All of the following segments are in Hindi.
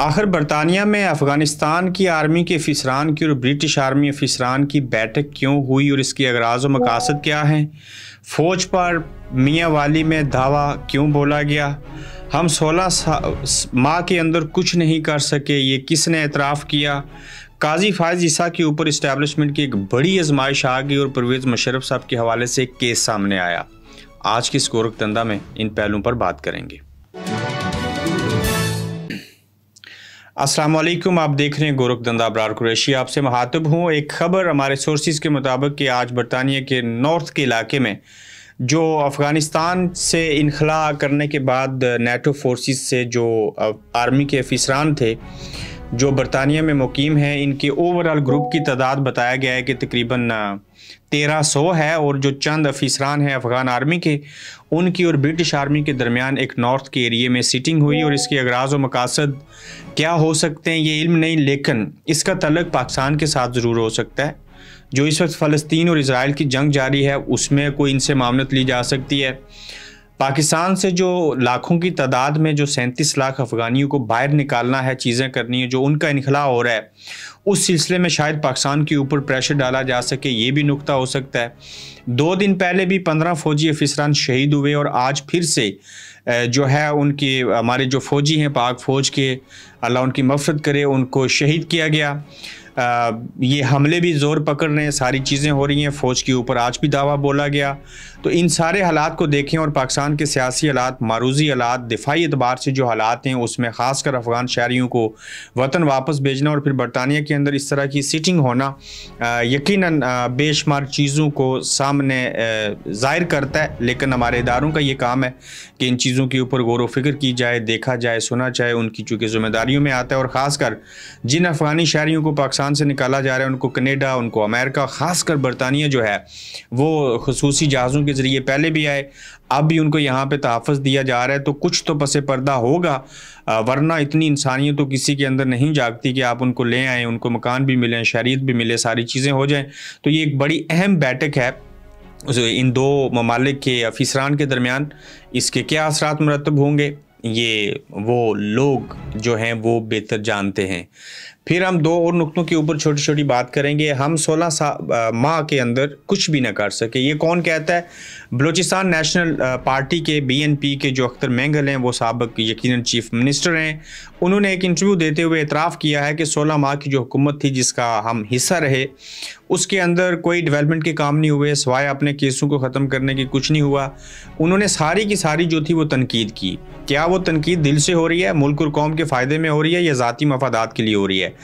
आखिर बरतानिया में अफ़गानिस्तान की आर्मी के फिसरान की और ब्रिटिश आर्मी फिसरान की बैठक क्यों हुई और इसकी अगराज व मकासद क्या हैं फ़ौज पर मियाँ वाली में धावा क्यों बोला गया हम 16 माह के अंदर कुछ नहीं कर सके ये किसने एतराफ़ किया काजी फायज ईसा के ऊपर इस्टेबलिशमेंट की एक बड़ी आजमाइश आ गई और परवेज़ मुशरफ साहब के हवाले से एक केस सामने आया आज के स्कोरक तंदा में इन पहलुओं पर बात करेंगे असलम आप देख रहे हैं गोरख दंदा अबरार कुरैशी आपसे महातब हूँ एक खबर हमारे सोर्सेज के मुताबिक कि आज बरतानिया के नॉर्थ के इलाके में जो अफ़गानिस्तान से इनखला करने के बाद नेटो फोर्सेस से जो आर्मी के अफिसरान थे जो बरतानिया में मुकीम हैं इनके ओवरऑल ग्रुप की तादाद बताया गया है कि तकरीबन तेरह सौ है और जो चंद अफीसरान हैं अफ़गान आर्मी के उनकी और ब्रिटिश आर्मी के दरमियान एक नॉर्थ के एरिए में सीटिंग हुई और इसके अगराज व मकासद क्या हो सकते हैं ये इल्म नहीं लेकिन इसका तलक पाकिस्तान के साथ ज़रूर हो सकता है जो इस वक्त फ़लस्तीन और इसराइल की जंग जारी है उसमें कोई इनसे मामलत ली जा सकती है पाकिस्तान से जो लाखों की तादाद में जो सैंतीस लाख अफ़गानियों को बाहर निकालना है चीज़ें करनी है जो उनका इनखला हो रहा है उस सिलसिले में शायद पाकिस्तान के ऊपर प्रेशर डाला जा सके ये भी नुकता हो सकता है दो दिन पहले भी पंद्रह फ़ौजी अफिसरान शहीद हुए और आज फिर से जो है उनके हमारे जो फ़ौजी हैं पाक फ़ौज के अल्लाह उनकी मफरत करे उनको शहीद किया गया आ, ये हमले भी ज़ोर पकड़ रहे हैं सारी चीज़ें हो रही हैं फ़ौज के ऊपर आज भी दावा बोला गया तो इन सारे हालात को देखें और पाकिस्तान के सियासी हालात मारूजी हालात दिफाई एतबार से जो हालात हैं उसमें ख़ासकर अफ़गान शहरीों को वतन वापस भेजना और फिर बरतानिया के अंदर इस तरह की सीटिंग होना यकीन बेशुमार चीज़ों को सामने ज़ाहिर करता है लेकिन हमारे इदारों का ये काम है कि इन चीज़ों के ऊपर गौर वफ़िक्र की जाए देखा जाए सुना जाए उनकी चूँकि ज़िम्मेदारियों में आता है और ख़ासकर जिन अफ़गानी शहरीों को पाकिस्तान से निकाला जा रहा है उनको कनेडा उनको अमेरिका ख़ासकर बरतानिया जो है वो खसूसी जहाज़ों के ज़रिए पहले भी आए अब भी उनको यहाँ पे तहफ़ दिया जा रहा है तो कुछ तो पसे पर्दा होगा वरना इतनी इंसानियत तो किसी के अंदर नहीं जागती कि आप उनको ले आएँ उनको मकान भी मिलें शहरीत भी मिले सारी चीज़ें हो जाएँ तो ये एक बड़ी अहम बैठक है इन दो ममालिक के अफिसरान के दरमियान इसके क्या असरात मरतब होंगे ये वो लोग जो हैं वो बेहतर जानते हैं फिर हम दो और नुकतों के ऊपर छोटी छोटी बात करेंगे हम 16 सा माह के अंदर कुछ भी ना कर सके ये कौन कहता है बलूचिस्तान नेशनल पार्टी के बीएनपी के जो अख्तर मैंगल हैं वो सबक यकीनन चीफ मिनिस्टर हैं उन्होंने एक इंटरव्यू देते हुए एतराफ़ किया है कि 16 माह की जो हुकूमत थी जिसका हम हिस्सा रहे उसके अंदर कोई डेवलपमेंट के काम नहीं हुए सवाए अपने केसों को ख़त्म करने की कुछ नहीं हुआ उन्होंने सारी की सारी जो थी वो तनकीद की क्या वो तनकीद दिल से हो रही है मुल्क और कौम के फ़ायदे में हो रही है या ज़ाती मफादात के लिए हो रही है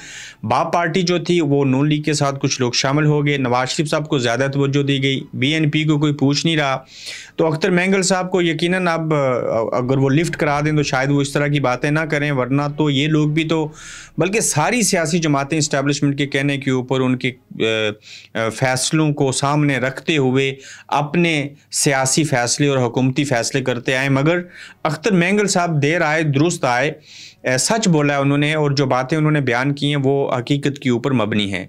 बाप पार्टी जो थी वो नून लीग के साथ कुछ लोग शामिल हो गए नवाज शरीफ साहब को ज़्यादा तवज्जो दी गई बी एन पी को कोई पूछ नहीं रहा तो अख्तर मैंगल साहब को यकीन अब अगर वो लिफ्ट करा दें तो शायद वो इस तरह की बातें ना करें वरना तो ये लोग भी तो बल्कि सारी सियासी जमातें इस्टेबलिशमेंट के कहने के ऊपर उनके फैसलों को सामने रखते हुए अपने सियासी फैसले और हुकूमती फैसले करते आए मगर अख्तर मैंगल साहब देर आए दुरुस्त आए सच बोला है उन्होंने और जो बातें उन्होंने बयान की हैं वो हकीकत के ऊपर मबनी हैं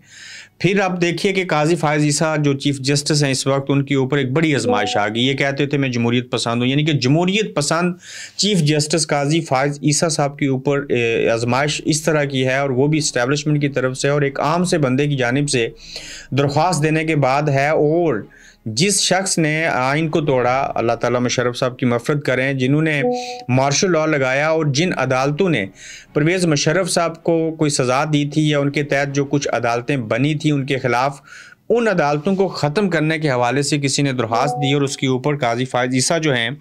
फिर आप देखिए कि काजी फायज ईसा जो चीफ जस्टिस हैं इस वक्त उनके ऊपर एक बड़ी आजमाइश आ गई ये कहते थे मैं जमहूरीत पसंद हूँ यानी कि जमहूरीत पसंद चीफ जस्टिस काजी फायज ईसा साहब के ऊपर आजमाइश इस तरह की है और वो भी इस्टेबलिशमेंट की तरफ से और एक आम से बंदे की जानब से दरख्वास्त देने के बाद है और जिस शख्स ने आइन को तोड़ा अल्लाह ताला मुशरफ साहब की मफरत करें जिन्होंने मार्शल लॉ लगाया और जिन अदालतों ने परवेज़ मुशरफ साहब को कोई सज़ा दी थी या उनके तहत जो कुछ अदालतें बनी थी उनके ख़िलाफ़ उन अदालतों को ख़त्म करने के हवाले से किसी ने दरख्वास्त दी और उसके ऊपर काजी फायज ईसा जो हैं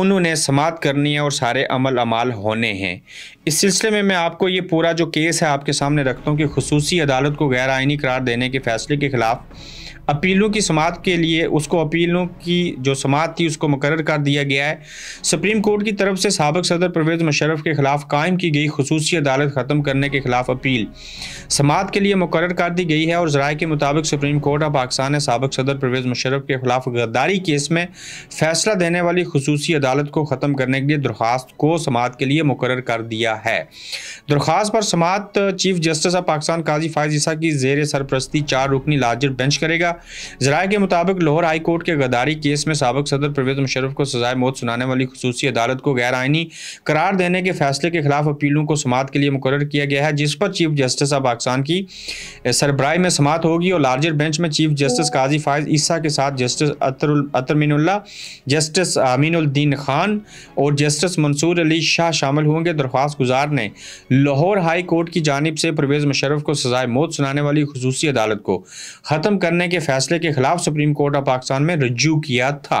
उन्होंने समात करनी है और सारे अमल अमाल होने हैं इस सिलसिले में मैं आपको ये पूरा जो केस है आपके सामने रखता हूँ कि खसूसी अदालत को गैर आइनी करार देने के फ़ैसले के ख़िलाफ़ अपीलों की समात के लिए उसको अपीलों की जो समात थी उसको मुकर कर दिया गया है सुप्रीम कोर्ट की तरफ से सबक सदर परवेज़ मुशरफ के खिलाफ कायम की गई खसूसी अदालत ख़त्म करने के खिलाफ अपील समात के लिए मुकर कर दी गई है और ज़रा के मुताबिक सुप्रीम कोर्ट ऑफ पाकिस्तान ने सबक सदर परवेज़ मुशरफ के खिलाफ गद्दारी केस में फैसला देने वाली खसूसी अदालत को ख़त्म करने के लिए दरख्वास्त को समात के लिए मुकर कर दिया है दरख्वास्त पर समात chief justice of Pakistan Qazi Faez Isa की जेर सरप्रस्ती चार रुकनी लाजर बेंच करेगा जराये के मुताबिक लाहौर हाई कोर्ट के गदारी केस में सबक सदर परवेज मुशरफ को सजाए मौत सुनाने वाली खसूस अदालत को गैर आइनी करार देने के फैसले के खिलाफ अपीलों को समात के लिए मुकर किया गया है जिस पर चीफ जस्टिस ऑफ पाकिस्तान की सरबराही में समात होगी और लार्जर बेंच में चीफ जस्टिस काजी फायज ईसा के साथ जस्टिस अतरमिनल्ला जस्टिस अमीनुद्दीन खान और जस्टिस मंसूर अली शाह शामिल होंगे दरख्वास्त गुजार ने लाहौर हाई कोर्ट की जानब से परवेज मुशरफ को सजाए मौत सुनाने वाली खसूसी अदालत को ख़त्म करने के फैसले के खिलाफ सुप्रीम कोर्ट ऑफ पाकिस्तान में रजू किया था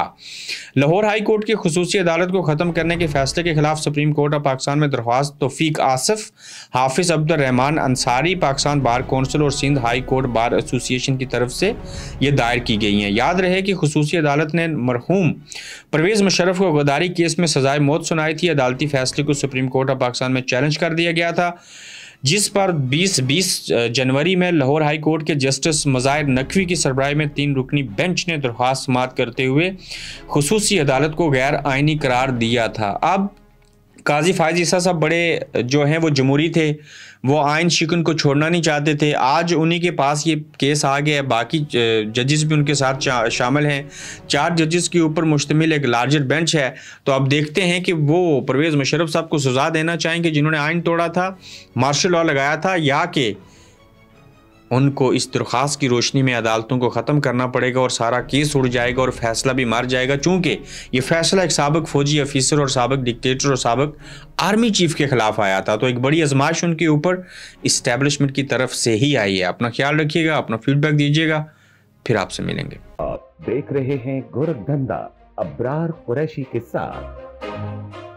लाहौर हाई कोर्ट की खसूसी अदालत को ख़त्म करने के फैसले के खिलाफ सुप्रीम कोर्ट ऑफ पाकिस्तान में दरख्वास्त तोफीक आसफ हाफिज अब्दुलरहमान अंसारी पाकिस्तान बार कौंसिल और Sindh high court bar association की तरफ से यह दायर की गई है याद रहे कि खसूसी अदालत ने मरहूम परवेज़ मुशरफ को गदारी केस में सजाए मौत सुनाई थी अदालती फैसले को सुप्रीम कोर्ट ऑफ पाकिस्तान में चैलेंज कर दिया गया था जिस पर 20-20 जनवरी में लाहौर हाई कोर्ट के जस्टिस मज़ाहिर नकवी की सरबराही में तीन रुकनी बेंच ने दरख्वास्त समात करते हुए खसूसी अदालत को गैर आइनी करार दिया था अब काजी फायज ईसा साहब बड़े जो हैं वो जमहूरी थे वो आयन शिकन को छोड़ना नहीं चाहते थे आज उन्हीं के पास ये केस आ गया है बाकी जजेस भी उनके साथ शामिल हैं चार जजेस के ऊपर मुश्तमिल एक लार्जर बेंच है तो आप देखते हैं कि वो परवेज़ मुशरफ साहब को सजा देना चाहेंगे जिन्होंने आयन तोड़ा था मार्शल लॉ लगाया था या कि उनको इस दरख्वास्त की रोशनी में अदालतों को ख़त्म करना पड़ेगा और सारा केस उड़ जाएगा और फैसला भी मार जाएगा चूँकि ये फैसला एक सबक फ़ौजी अफीसर और सबक डिक्टेटर और सबक आर्मी चीफ के ख़िलाफ़ आया था तो एक बड़ी आजमाइश उनके ऊपर इस्टेबलिशमेंट की तरफ से ही आई है अपना ख्याल रखिएगा अपना फीडबैक दीजिएगा फिर आपसे मिलेंगे आप देख रहे हैं गोरखधंधा अब्रार कुरैशी के साथ